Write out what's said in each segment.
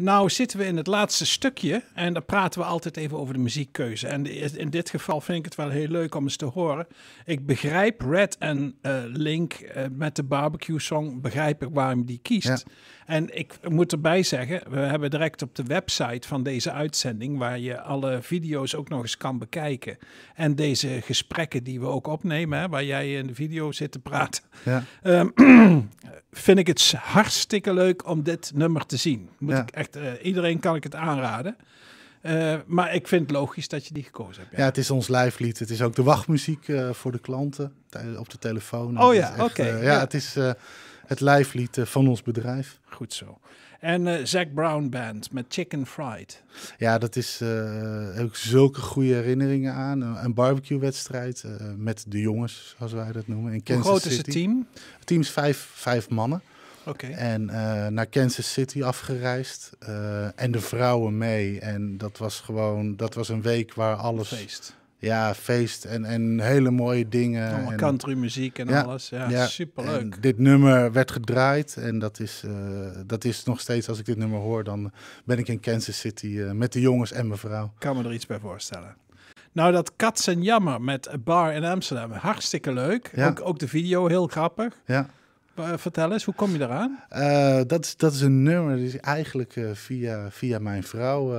Nou zitten we in het laatste stukje en dan praten we altijd even over de muziekkeuze. En in dit geval vind ik het wel heel leuk om eens te horen. Ik begrijp Red en eh, Link eh, met de barbecue song, begrijp ik waarom die kiest. En ik moet erbij zeggen, we hebben direct op de website van deze uitzending, waar je alle video's ook nog eens kan bekijken. En deze gesprekken die we ook opnemen, hè, waar jij in de video zit te praten. Ja. Ehm, vind ik het hartstikke leuk om dit nummer te zien. Moet ik echt eh, iedereen kan ik het aanraden. Eh, maar ik vind het logisch dat je die gekozen hebt. Ja, het is ons lijflied. Het is ook de wachtmuziek eh, voor de klanten op de telefoon. Oh ja, oké. ja, het is het lijflied van ons bedrijf. Goed zo. En uh, Zack Brown Band met Chicken Fried. Ja, dat is uh, heb ik zulke goede herinneringen aan. een barbecue-wedstrijd met de jongens, zoals wij dat noemen. een Kansas Hoe groot City. is het team? Het team is vijf, vijf mannen. En eh, naar Kansas City afgereisd. Eh, en de vrouwen mee. En dat was gewoon, dat was een week waar alles. Feest. Ja, feest en, en hele mooie dingen. Allemaal en, country muziek en alles. Ja, superleuk. dit nummer werd gedraaid en dat is, eh, dat is nog steeds, als ik dit nummer hoor, dan ben ik in Kansas City met de jongens en mevrouw. Kan me er iets bij voorstellen. Nou, dat Kats en Jammer met Bar in Amsterdam, hartstikke leuk. Ook, ook de video heel grappig. Ja. Eh, vertel eens, hoe kom je eraan? Uh, dat, dat is een nummer, dus eigenlijk eh, via, via mijn vrouw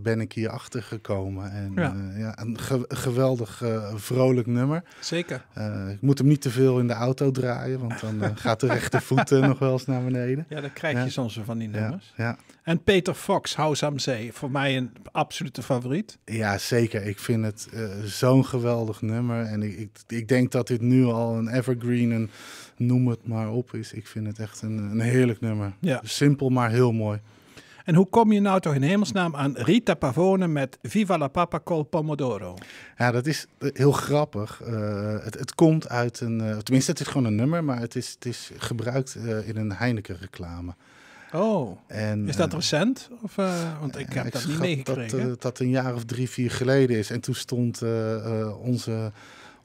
ben ik hier achter gekomen. En, ja. ja een geweldig vrolijk nummer. Zeker. ik moet hem niet te veel in de auto draaien, want dan gaat de rechtervoet nog wel eens naar beneden. Ja, dan krijg je soms van die nummers. Ja. En Peter Fox, House am Zee, voor mij een absolute favoriet. Ja, zeker. Ik vind het zo'n geweldig nummer. En ik, ik, ik denk dat dit nu al een evergreen, een noem het maar op, is ik vind het echt een, een heerlijk nummer. Ja. Simpel, maar heel mooi. En hoe kom je nou toch in hemelsnaam aan Rita Pavone met Viva la Papa col Pomodoro? Ja, dat is heel grappig. Eh, het, het, komt uit een, eh, tenminste het is gewoon een nummer, maar het is, het is gebruikt eh, in een Heineken reclame. Oh, is dat recent? Of, want ik heb dat niet meegekregen. Dat, dat een jaar of drie, vier geleden is. En toen stond onze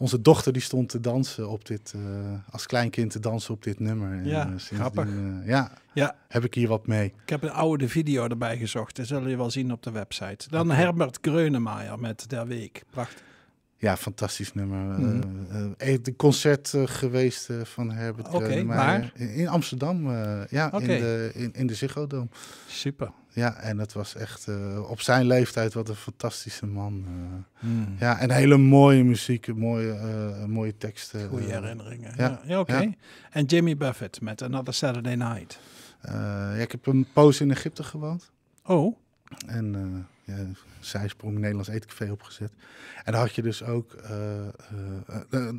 onze dochter die stond te dansen op dit, uh, als kleinkind te dansen op dit nummer. Ja, eh, en, grappig. Eh, ja, ja, heb ik hier wat mee. Ik heb een oude video erbij gezocht, dat zullen je wel zien op de website. Dan Herbert Kreunemaier met Der Week, prachtig. Ja, fantastisch nummer. Mm. Uh, de concert geweest van Herbert okay, in, Amsterdam, ja, in, de, in, in de Ziggo Dome. Super. Ja, en het was echt eh, op zijn leeftijd wat een fantastische man. Eh. Hmm. Ja, en hele mooie muziek, mooie, eh, mooie teksten. Goede herinneringen. Ja, ja oké. En Jimmy Buffett met Another Saturday Night. ja, ik heb een poos in Egypte gewoond. Oh. En ja, sprong Nederlands eetcafé opgezet. En daar had je dus ook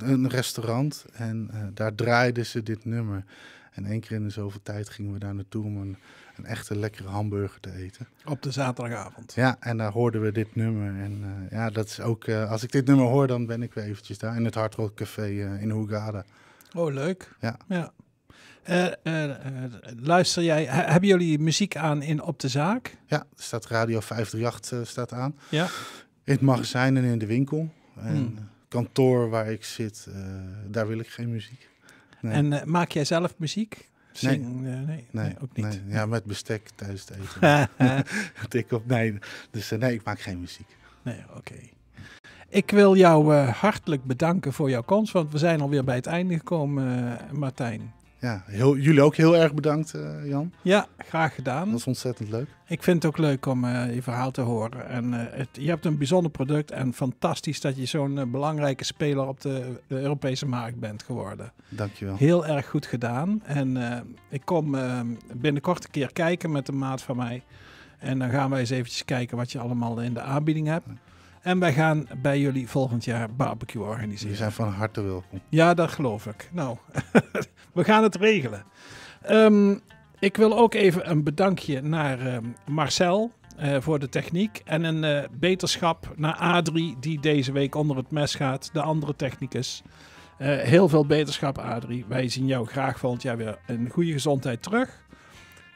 een restaurant en daar draaiden ze dit nummer. En één keer in de zoveel tijd gingen we daar naartoe om een, echte lekkere hamburger te eten. Op de zaterdagavond. Ja, en daar hoorden we dit nummer. En eh, ja, dat is ook, eh, als ik dit nummer hoor, dan ben ik weer eventjes daar in het Hard Rock Café eh, in Hoegade. Oh, leuk. Ja. ja. luister jij, hebben jullie muziek aan in Op de Zaak? Ja, er staat Radio 538 staat aan. Ja. In het magazijn en in de winkel. En hmm. kantoor waar ik zit, daar wil ik geen muziek. En eh, maak jij zelf muziek? Zing, eh, nee. nee. ook niet. Ja, met bestek thuis eten. Tik op, nee. Dus eh, nee, ik maak geen muziek. Nee, oké. Ik wil jou hartelijk bedanken voor jouw komst, want we zijn alweer bij het einde gekomen, Martijn. Ja, heel, jullie ook heel erg bedankt, eh, Jan. Ja, graag gedaan. Dat is ontzettend leuk. Ik vind het ook leuk om eh, je verhaal te horen. En eh, het, je hebt een bijzonder product en fantastisch dat je zo'n belangrijke speler op de, Europese markt bent geworden. Dankjewel. Heel erg goed gedaan. En ik kom binnenkort een keer kijken met de maat van mij. En dan gaan wij eens eventjes kijken wat je allemaal in de aanbieding hebt. En wij gaan bij jullie volgend jaar barbecue organiseren. Jullie zijn van harte welkom. Ja, dat geloof ik. Nou, we gaan het regelen. Ehm, ik wil ook even een bedankje naar ehm, Marcel eh, voor de techniek. En een eh, beterschap naar Adrie, die deze week onder het mes gaat. De andere technicus. Eh, heel veel beterschap, Adrie. Wij zien jou graag volgend jaar weer een goede gezondheid terug.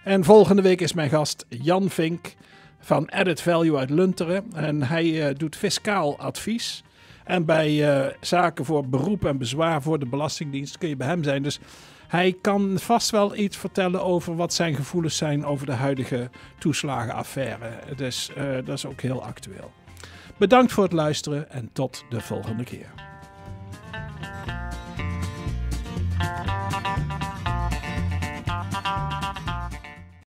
En volgende week is mijn gast Jan Vink van Added Value uit Lunteren. En hij eh, doet fiscaal advies. En bij eh, zaken voor beroep en bezwaar voor de Belastingdienst kun je bij hem zijn. Dus hij kan vast wel iets vertellen over wat zijn gevoelens zijn over de huidige toeslagenaffaire. Dus eh, dat is ook heel actueel. Bedankt voor het luisteren en tot de volgende keer.